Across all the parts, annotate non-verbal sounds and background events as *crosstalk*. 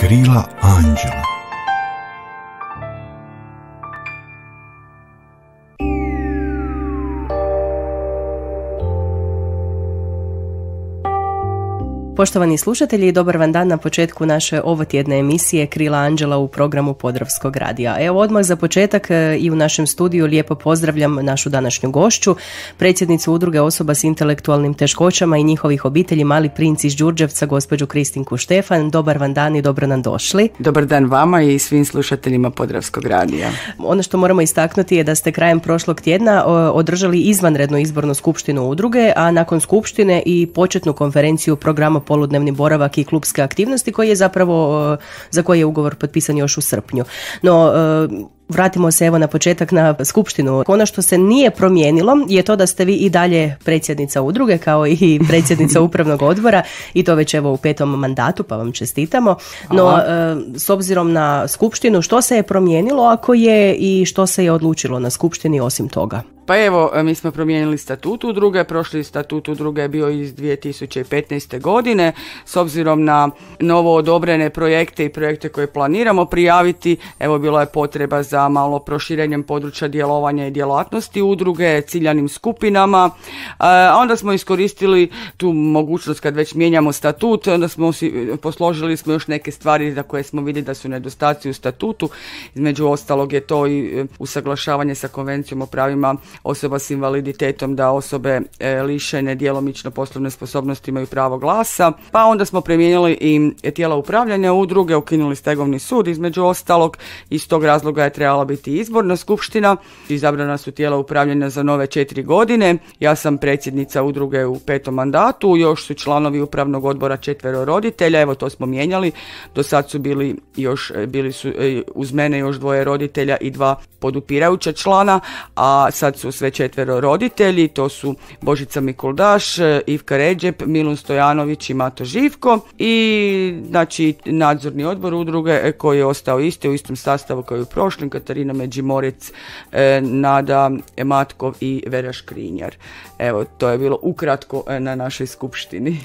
krila anđela. Poštovani slušatelji, dobar vam dan na početku naše tjedne emisije Krila Anđela u programu Podravskog radija. Evo odmah za početak e, i u našem studiju lijepo pozdravljam našu današnju gošću, predsjednicu udruge osoba s intelektualnim teškoćama i njihovih obitelji Mali princ iz Đurđevca, gospođu Kristinku Štefan. Dobar vam dan i dobro nam došli. Dobar dan vama i svim slušateljima Podravskog radija. Ono što moramo istaknuti je da ste krajem prošlog tjedna održali izvanrednu izbornu skupštinu udruge, a nakon skupštine i početnu konferenciju programa poludnevni boravak i klubske aktivnosti koji je zapravo, e, za koji je ugovor potpisan još u srpnju. No, e, vratimo se evo na početak na skupštinu. Ono što se nije promijenilo je to da ste vi i dalje predsjednica udruge kao i *laughs* predsjednica upravnog odbora i to već evo u petom mandatu pa vam čestitamo. No, e, s obzirom na skupštinu, što se je promijenilo ako je i što se je odlučilo na skupštini osim toga? Pa evo, e, mi smo promijenili statut udruge, prošli statut udruge je bio iz 2015. godine, s obzirom na novo odobrene projekte i projekte koje planiramo prijaviti, evo bilo je potreba za malo proširenjem područja djelovanja i djelatnosti udruge, ciljanim skupinama, e, a onda smo iskoristili tu mogućnost kad već mijenjamo statut, onda smo posložili smo još neke stvari za koje smo vidjeli da su nedostaci u statutu, između ostalog je to i e, usaglašavanje sa konvencijom o pravima osoba s invaliditetom da osobe e, lišene djelomično poslovne sposobnosti imaju pravo glasa. Pa onda smo primijenili i tijela upravljanja udruge, ukinuli stegovni sud između ostalog. Iz tog razloga je trebala biti izborna skupština. Izabrana su tijela upravljanja za nove četiri godine. Ja sam predsjednica udruge u petom mandatu. Još su članovi upravnog odbora četvero roditelja. Evo to smo mijenjali. Do sad su bili još e, bili su e, uz mene još dvoje roditelja i dva podupirajuća člana, a sad su su sve četvero roditelji, to su Božica Mikuldaš, e, Ivka Ređep, Milun Stojanović i Mato Živko i znači nadzorni odbor udruge e, koji je ostao isti u istom sastavu kao i u prošlim, Katarina Međimorec, e, Nada Matkov i Vera Škrinjar. Evo, to je bilo ukratko na našoj skupštini.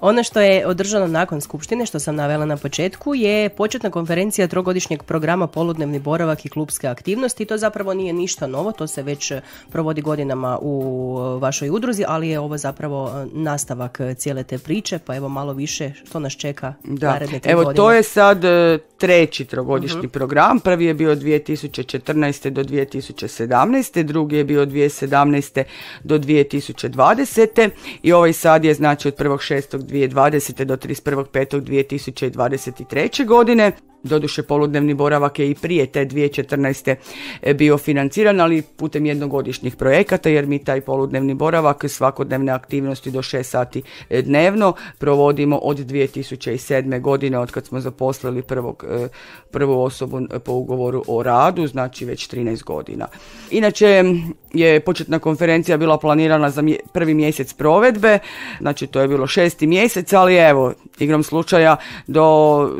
Ono što je održano nakon skupštine, što sam navela na početku, je početna konferencija trogodišnjeg programa Poludnevni boravak i klubske aktivnosti. To zapravo nije ništa novo, to se već provodi godinama u vašoj udruzi, ali je ovo zapravo e, nastavak cijele te priče, pa evo malo više što nas čeka da. naredne Evo to je sad e, treći trogodišnji mhm. program. Prvi je bio 2014. do 2017. Drugi je bio 2017. do 2020. I ovaj sad je znači od 1.6.2020. do 31.5.2023. godine. Doduše poludnevni boravak je i prije te 2014. E, bio financiran, ali putem jednogodišnjih projekata jer mi taj poludnevni boravak svakodnevne aktivnosti do 6 sati e, dnevno provodimo od 2007. godine od kad smo zaposlili prvog E, prvu osobu e, po ugovoru o radu, znači već 13 godina. Inače je početna konferencija bila planirana za prvi mjesec provedbe, znači to je bilo šesti mjesec, ali evo, igrom slučaja do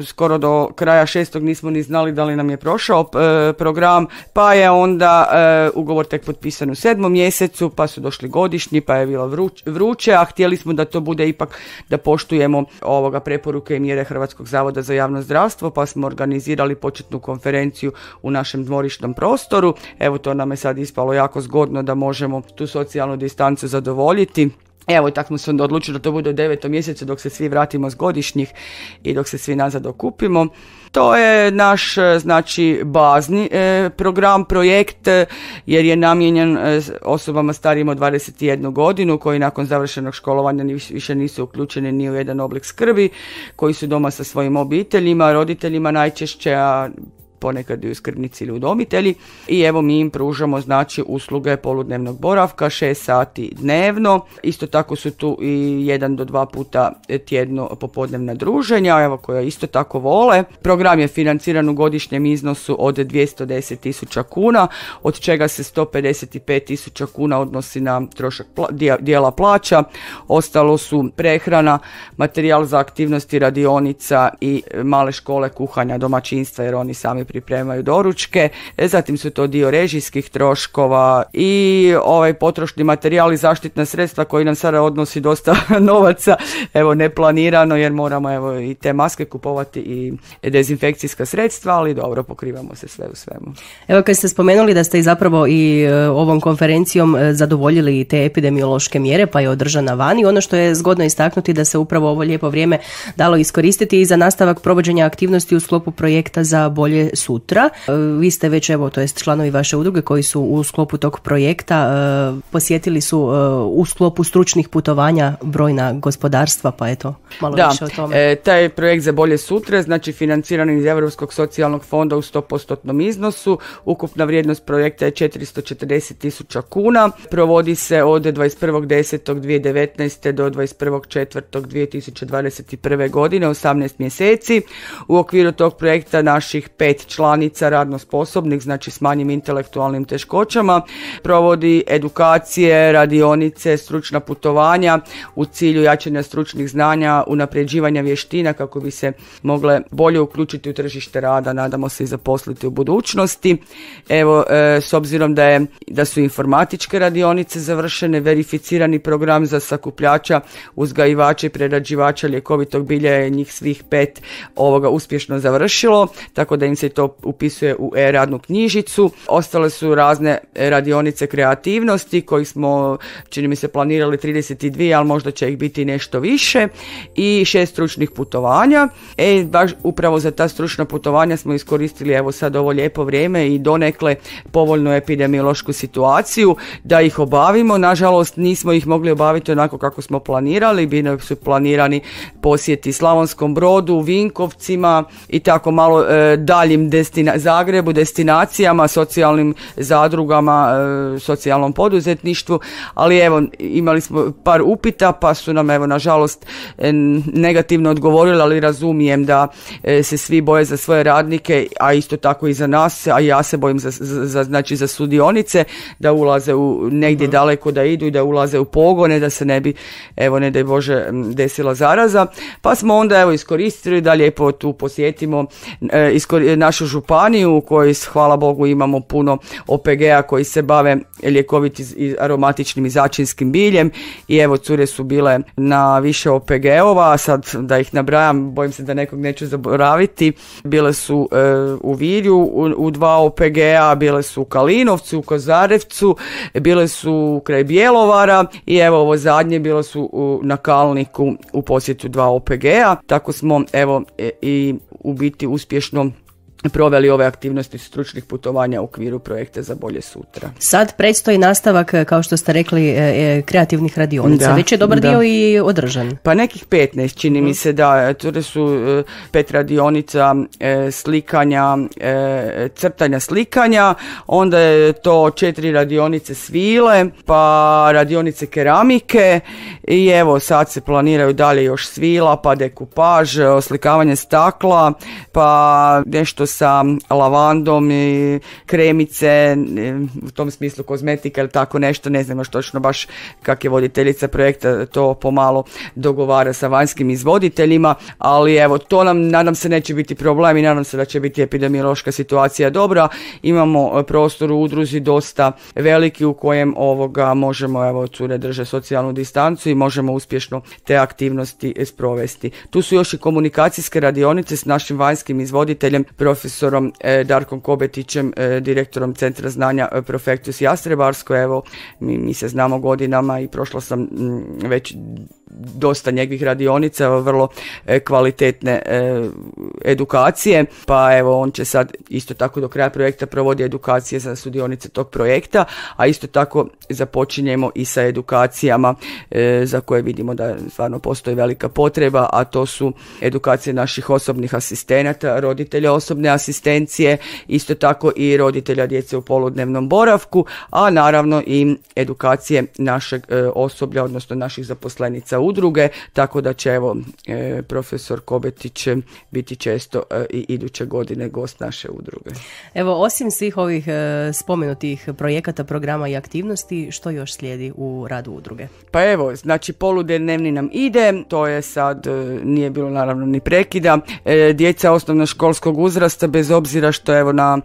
skoro do kraja šestog nismo ni znali da li nam je prošao e, program, pa je onda ugovor tek potpisan u sedmom mjesecu, pa su došli godišnji, pa je bilo vruće, a htjeli smo da to bude ipak da poštujemo ovoga preporuke i mjere Hrvatskog zavoda za javno zdravstvo, pa smo smo organizirali početnu konferenciju u našem dvorišnom prostoru. Evo to nam je sad ispalo jako zgodno da možemo tu socijalnu distancu zadovoljiti. Evo i tako smo se odlučili da to bude u devetom mjesecu dok se svi vratimo s godišnjih i dok se svi nazad okupimo. To je naš e, znači bazni e, program, projekt e, jer je namijenjen osobama starijim od 21 godinu koji nakon završenog školovanja više nisu uključeni ni u jedan oblik skrbi, koji su doma sa svojim obiteljima, roditeljima najčešće, a ponekad i skrbnici ili udomitelji i evo mi im pružamo znači usluge poludnevnog boravka 6 sati dnevno. Isto tako su tu i jedan do dva puta tjedno popodnevna druženja, evo koja isto tako vole. Program je financiran u godišnjem iznosu od 210 tisuća kuna, od čega se 155 tisuća kuna odnosi na trošak dijela plaća. Ostalo su prehrana, materijal za aktivnosti radionica i male škole kuhanja domaćinstva jer oni sami pripremaju doručke, e, zatim su to dio režijskih troškova i ovaj potrošni materijal i zaštitna sredstva koji nam sada odnosi dosta *laughs* novaca, evo neplanirano jer moramo evo i te maske kupovati i dezinfekcijska sredstva, ali dobro pokrivamo se sve u svemu. Evo kad ste spomenuli da ste i zapravo i e, ovom konferencijom e, zadovoljili te epidemiološke mjere pa je održana vani, ono što je zgodno istaknuti da se upravo ovo lijepo vrijeme dalo iskoristiti i za nastavak provođenja aktivnosti u sklopu projekta za bolje sutra. E, vi ste već, evo, to jest članovi vaše udruge koji su u sklopu tog projekta e, posjetili su e, u sklopu stručnih putovanja brojna gospodarstva, pa eto, malo da, više o tome. E, taj projekt za bolje sutra, znači financiran iz Europskog socijalnog fonda u 100% iznosu. Ukupna vrijednost projekta je 440 tisuća kuna. Provodi se od 21.10.2019. do 21.4.2021. godine, 18 mjeseci. U okviru tog projekta naših pet članica radno sposobnih, znači s manjim intelektualnim teškoćama, provodi edukacije, radionice, stručna putovanja u cilju jačanja stručnih znanja, unapređivanja vještina kako bi se mogle bolje uključiti u tržište rada, nadamo se i zaposliti u budućnosti. Evo, e, s obzirom da, je, da su informatičke radionice završene, verificirani program za sakupljača, uzgajivača i prerađivača ljekovitog bilja je njih svih pet ovoga uspješno završilo, tako da im se to upisuje u e-radnu knjižicu. Ostale su razne radionice kreativnosti koji smo, čini mi se, planirali 32, ali možda će ih biti nešto više i šest stručnih putovanja. E, baš upravo za ta stručna putovanja smo iskoristili evo sad ovo lijepo vrijeme i donekle povoljnu epidemiološku situaciju da ih obavimo. Nažalost, nismo ih mogli obaviti onako kako smo planirali. Bili su planirani posjeti Slavonskom brodu, Vinkovcima i tako malo e, daljim destina, Zagrebu, destinacijama, socijalnim zadrugama, e, socijalnom poduzetništvu, ali evo imali smo par upita pa su nam evo nažalost e, negativno odgovorili, ali razumijem da e, se svi boje za svoje radnike, a isto tako i za nas, a ja se bojim za, za, znači za sudionice da ulaze u negdje mhm. daleko da idu i da ulaze u pogone da se ne bi evo ne daj Bože desila zaraza, pa smo onda evo iskoristili da lijepo tu posjetimo e, našu županiju u kojoj, hvala Bogu, imamo puno OPG-a koji se bave ljekoviti aromatičnim i začinskim biljem i evo cure su bile na više OPG-ova, sad da ih nabrajam, bojim se da nekog neću zaboraviti, bile su e, u Virju u, dva OPG-a, bile su u Kalinovcu, u Kozarevcu, bile su kraj Bjelovara i evo ovo zadnje bile su u, na Kalniku u posjetu dva OPG-a, tako smo evo e, i u biti uspješno proveli ove aktivnosti stručnih putovanja u okviru projekta za bolje sutra. Sad predstoji nastavak, e, kao što ste rekli, e, e, kreativnih radionica. Da, Već je dobar dio i održan. Pa nekih 15, čini mi mhm. se da. To su pet radionica slikanja, crtanja slikanja, onda je to četiri radionice svile, pa radionice keramike i evo sad se planiraju dalje još svila, pa dekupaž, oslikavanje stakla, pa nešto sa lavandom i kremice, u tom smislu kozmetika ili tako nešto, ne znamo što točno baš kak je voditeljica projekta to pomalo dogovara sa vanjskim izvoditeljima, ali evo to nam nadam se neće biti problem i nadam se da će biti epidemiološka situacija dobra. Imamo e, prostor u udruzi dosta veliki u kojem ovoga možemo, evo cure drže socijalnu distancu i možemo uspješno te aktivnosti sprovesti. Tu su još i komunikacijske radionice s našim vanjskim izvoditeljem prof profesorom e, Darkom Kobetićem, e, direktorom Centra znanja e, Profektus Jastrebarsko. Evo, mi, mi se znamo godinama i prošla sam već dosta njegovih radionica, vrlo e, kvalitetne e, edukacije, pa evo on će sad isto tako do kraja projekta provodi edukacije za sudionice tog projekta, a isto tako započinjemo i sa edukacijama e, za koje vidimo da stvarno postoji velika potreba, a to su edukacije naših osobnih asistenata, roditelja osobne asistencije, isto tako i roditelja djece u poludnevnom boravku, a naravno i edukacije našeg osoblja, odnosno naših zaposlenica udruge, tako da će evo e, profesor Kobetić biti često e, i iduće godine gost naše udruge. Evo, osim svih ovih e, spomenutih projekata, programa i aktivnosti, što još slijedi u radu udruge? Pa evo, znači dnevni nam ide, to je sad, nije bilo naravno ni prekida, djeca osnovnoškolskog školskog uzrasta, bez obzira što evo na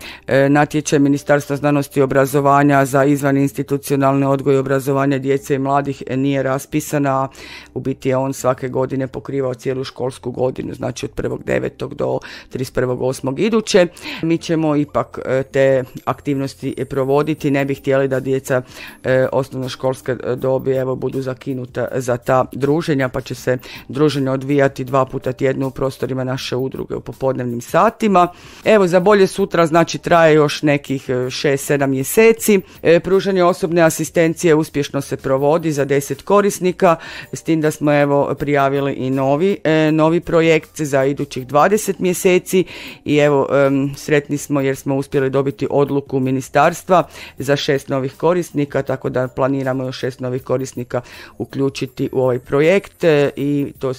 natječaj Ministarstva znanosti i obrazovanja za izvan institucionalne odgoj i obrazovanje djece i mladih nije raspisana u biti je on svake godine pokrivao cijelu školsku godinu, znači od 1.9. do 31.8. iduće. Mi ćemo ipak e, te aktivnosti provoditi, ne bi htjeli da djeca e, osnovno školske e, dobi evo, budu zakinuta za ta druženja, pa će se druženje odvijati dva puta tjedno u prostorima naše udruge u popodnevnim satima. Evo, za bolje sutra, znači traje još nekih 6-7 mjeseci. Pružanje osobne asistencije uspješno se provodi za 10 korisnika, s tim da smo evo prijavili i novi, e, novi projekt za idućih 20 mjeseci i evo sretni smo jer smo uspjeli dobiti odluku ministarstva za šest novih korisnika, tako da planiramo još šest novih korisnika uključiti u ovaj projekt e, i to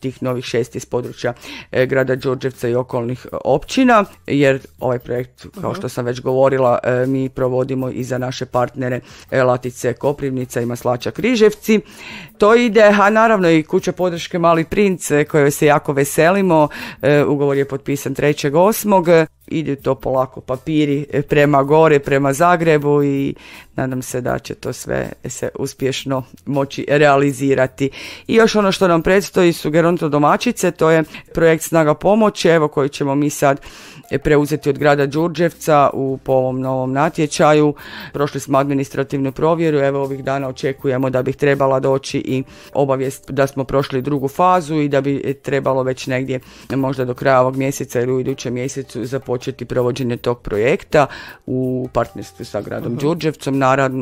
tih novih šest iz područja e, grada Đurđevca i okolnih e, općina, jer ovaj projekt, kao mhm. što sam već govorila, e, mi provodimo i za naše partnere Latice Koprivnica i Maslača Križevci. To ide, a naravno i kuća podrške Mali Prince, koje se jako veselimo. Ugovor je potpisan 3.8. Ide to polako papiri prema gore, prema Zagrebu i nadam se da će to sve se uspješno moći realizirati. I još ono što nam predstoji su su domaćice to je projekt Snaga pomoći, evo koji ćemo mi sad preuzeti od grada Đurđevca u, po ovom novom natječaju. Prošli smo administrativnu provjeru, evo ovih dana očekujemo da bi trebala doći i obavijest da smo prošli drugu fazu i da bi e, trebalo već negdje možda do kraja ovog mjeseca ili u idućem mjesecu započeti provođenje tog projekta u partnerstvu sa gradom uh Đurđevcom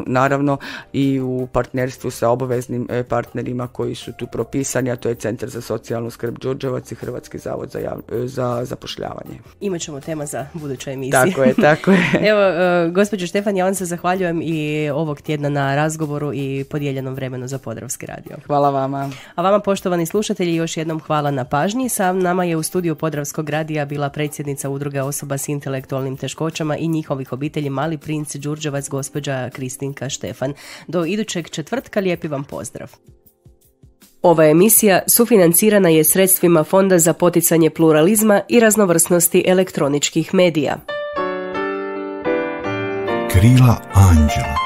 naravno, i u partnerstvu sa obaveznim e, partnerima koji su tu propisani, a to je Centar za socijalnu skrb Đurđevac i Hrvatski zavod za, jav, e, za zapošljavanje. Imaćemo tema za buduće emisije. Tako je, tako je. *laughs* Evo, e, gospođo Štefan, ja vam se zahvaljujem i ovog tjedna na razgovoru i podijeljenom vremenu za Podravski radio. Hvala vama. A vama, poštovani slušatelji, još jednom hvala na pažnji. Sa nama je u studiju Podravskog radija bila predsjednica udruge osoba s intelektualnim teškoćama i njihovih obitelji Mali princ Đurđevac, gospođa Kristinka Štefan. Do idućeg četvrtka lijepi vam pozdrav. Ova emisija sufinancirana je sredstvima Fonda za poticanje pluralizma i raznovrsnosti elektroničkih medija. Krila anđela